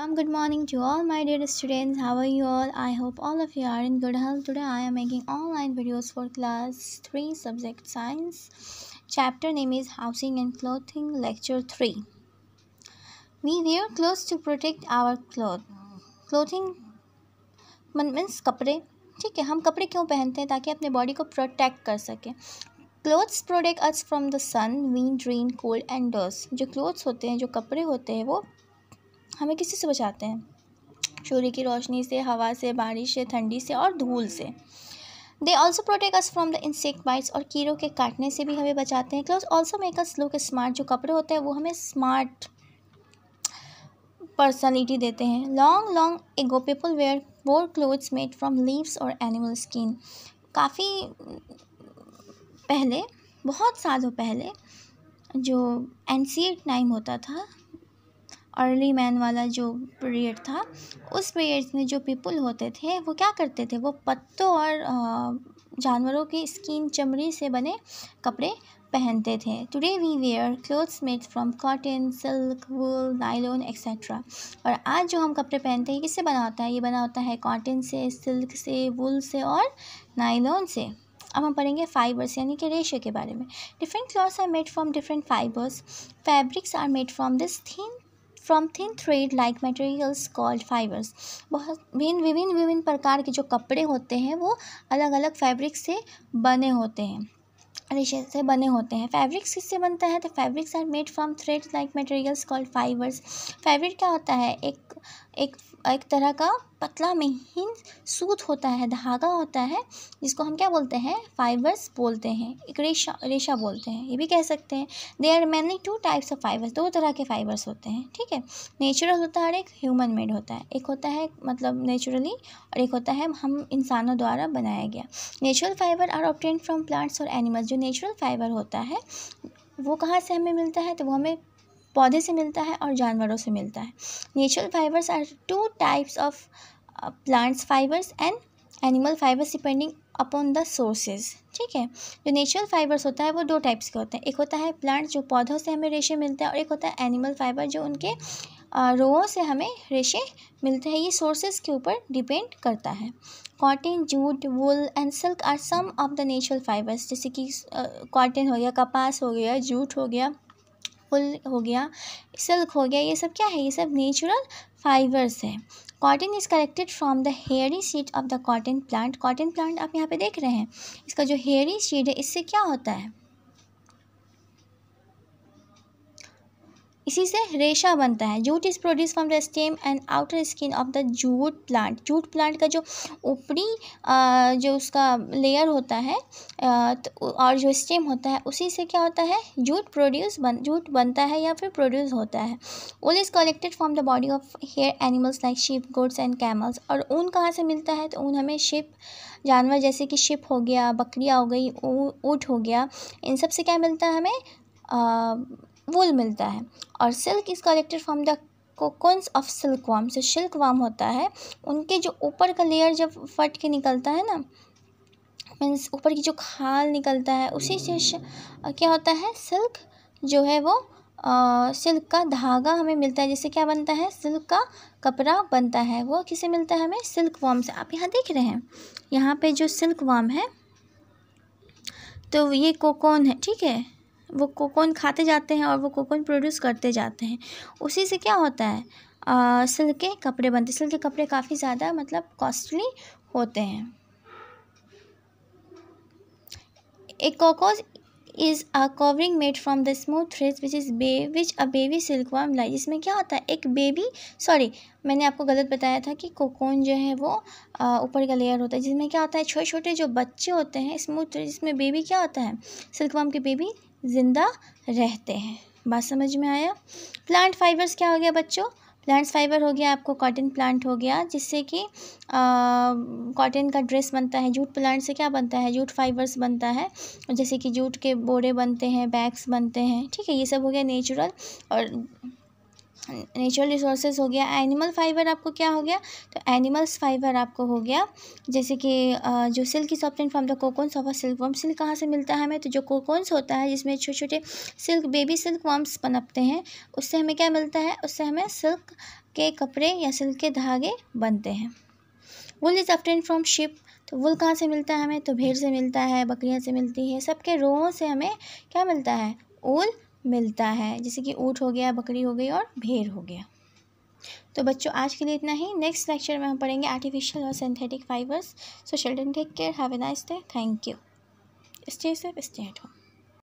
welcome good morning to all my dear students how are you all i hope all of you are in good health today i am making online videos for class 3 subject science chapter name is housing and clothing lecture 3 we wear clothes to protect our cloth clothing means कपड़े ठीक है हम कपड़े क्यों पहनते हैं ताकि अपने बॉडी को प्रोटेक्ट कर सकें clothes protect us from the sun wind rain cold and dust जो क्लोथ्स होते हैं जो कपड़े होते हैं वो हमें किसी से बचाते हैं सूर्य की रोशनी से हवा से बारिश से ठंडी से और धूल से they also protect us from the insect bites और कीड़ों के काटने से भी हमें बचाते हैं clothes also make us look smart जो कपड़े होते हैं वो हमें स्मार्ट पर्सनैलिटी देते हैं long long ago people wear wore clothes made from leaves और एनिमल स्किन काफ़ी पहले बहुत सालों पहले जो एन सी टाइम होता था अर्ली मैन वाला जो पीरियड था उस पीरियड में जो पीपल होते थे वो क्या करते थे वो पत्तों और जानवरों की स्किन चमड़ी से बने कपड़े पहनते थे today we wear clothes made from cotton silk wool nylon etcetera और आज जो हम कपड़े पहनते हैं किससे बना होता है ये बना होता है कॉटन से सिल्क से वूल से और नाइलोन से अब हम पढ़ेंगे फाइबर्स यानी कि रेशे के बारे में different clothes are made from different fibres fabrics are made from this thin from thin thread like materials called fibres बहुत भिन्न विभिन्न विभिन्न प्रकार के जो कपड़े होते हैं वो अलग अलग फैब्रिक से बने होते हैं रेशे से बने होते हैं फैब्रिक्स किससे बनता है तो fabrics are made from thread like materials called fibres fabric क्या होता है एक एक एक तरह का पतला महीन सूत होता है धागा होता है जिसको हम क्या बोलते हैं फाइबर्स बोलते हैं एक रेशा रेशा बोलते हैं ये भी कह सकते हैं they are mainly two types of fibres दो तरह के फाइबर्स होते हैं ठीक है नेचुरल होता है और एक ह्यूमन मेड होता है एक होता है मतलब नेचुरली और एक होता है हम इंसानों द्वारा बनाया गया natural fibre are obtained from plants और एनिमल्स जो नेचुरल फाइबर होता है वो कहाँ से हमें मिलता है तो वो हमें पौधे से मिलता है और जानवरों से मिलता है natural fibres are two types of plants fibres and animal fibres depending upon the sources ठीक है जो नेचुरल फाइबर्स होता है वो दो टाइप्स के होते हैं एक होता है प्लांट्स जो पौधों से हमें रेशे मिलते हैं और एक होता है एनिमल फाइबर जो उनके uh, रोगों से हमें रेशे मिलते हैं ये सोर्सेज के ऊपर डिपेंड करता है cotton jute wool and silk are some of the natural fibres जैसे कि कॉटन uh, हो गया कपास हो गया जूट हो गया पुल हो गया सिल्क हो गया ये सब क्या है ये सब नेचुरल फाइबर्स है cotton is collected from the hairy seed of the cotton plant cotton plant आप यहाँ पे देख रहे हैं इसका जो हेयरी सीड है इससे क्या होता है इसी से रेशा बनता है jute is produce from the stem and outer skin of the jute plant jute plant का जो ऊपरी जो उसका लेयर होता है तो और जो स्टेम होता है उसी से क्या होता है जूट प्रोड्यूस बन जूट बनता है या फिर प्रोड्यूस होता है wool is collected from the body of hair animals like sheep goats and camels और ऊन कहाँ से मिलता है तो ऊन हमें शिप जानवर जैसे कि शिप हो गया बकरियाँ हो गई ऊट हो गया इन सब से क्या मिलता है हमें आ, वूल मिलता है और silk is collected from the cocoons of silk worm से सिल्क वाम होता है उनके जो ऊपर का लेयर जब फट के निकलता है ना मीन्स ऊपर की जो खाल निकलता है उसी से क्या होता है सिल्क जो है वो आ, सिल्क का धागा हमें मिलता है जिससे क्या बनता है सिल्क का कपड़ा बनता है वो किसे मिलता है हमें सिल्क वाम से आप यहाँ देख रहे हैं यहाँ पे जो सिल्क वाम है तो ये कोकोन है ठीक है वो कोकोन खाते जाते हैं और वो कोकोन प्रोड्यूस करते जाते हैं उसी से क्या होता है सिल्क के कपड़े बनते सिल्क के कपड़े काफ़ी ज़्यादा मतलब कॉस्टली होते हैं एक cocoon is a covering made from the smooth thread which is by which a baby silk worm lay इसमें क्या होता है एक बेबी सॉरी मैंने आपको गलत बताया था कि कोकोन जो है वो ऊपर का लेयर होता है जिसमें क्या होता है छोटे छोटे जो बच्चे होते हैं स्मूथ जिसमें बेबी क्या होता है सिल्क वर्म के बेबी ज़िंदा रहते हैं बात समझ में आया प्लांट फाइबर्स क्या हो गया बच्चों प्लांट्स फाइबर हो गया आपको कॉटन प्लांट हो गया जिससे कि कॉटन का ड्रेस बनता है जूट प्लांट से क्या बनता है जूट फाइबर्स बनता है जैसे कि जूट के बोरे बनते हैं बैग्स बनते हैं ठीक है ये सब हो गया नेचुरल और नेचुरल रिसोर्सेज हो गया एनिमल फाइबर आपको क्या हो गया तो एनिमल्स फाइबर आपको हो गया जैसे कि जो silk is obtained from the cocoons of a silk worm silk कहाँ से मिलता है हमें तो जो कोकोन्स होता है जिसमें छोटे छोटे सिल्क बेबी सिल्क वर्म्स बनपते हैं उससे हमें क्या मिलता है उससे हमें सिल्क के कपड़े या सिल्क के धागे बनते हैं wool is obtained from sheep तो वुल कहाँ से मिलता है हमें तो भेड़ से मिलता है बकरियाँ से मिलती है सबके रोहों से हमें क्या मिलता है ऊल मिलता है जैसे कि ऊँट हो गया बकरी हो गई और भेड़ हो गया तो बच्चों आज के लिए इतना ही नेक्स्ट लेक्चर में हम पढ़ेंगे आर्टिफिशियल और synthetic fibres so children take care have a nice day thank you stay safe stay at home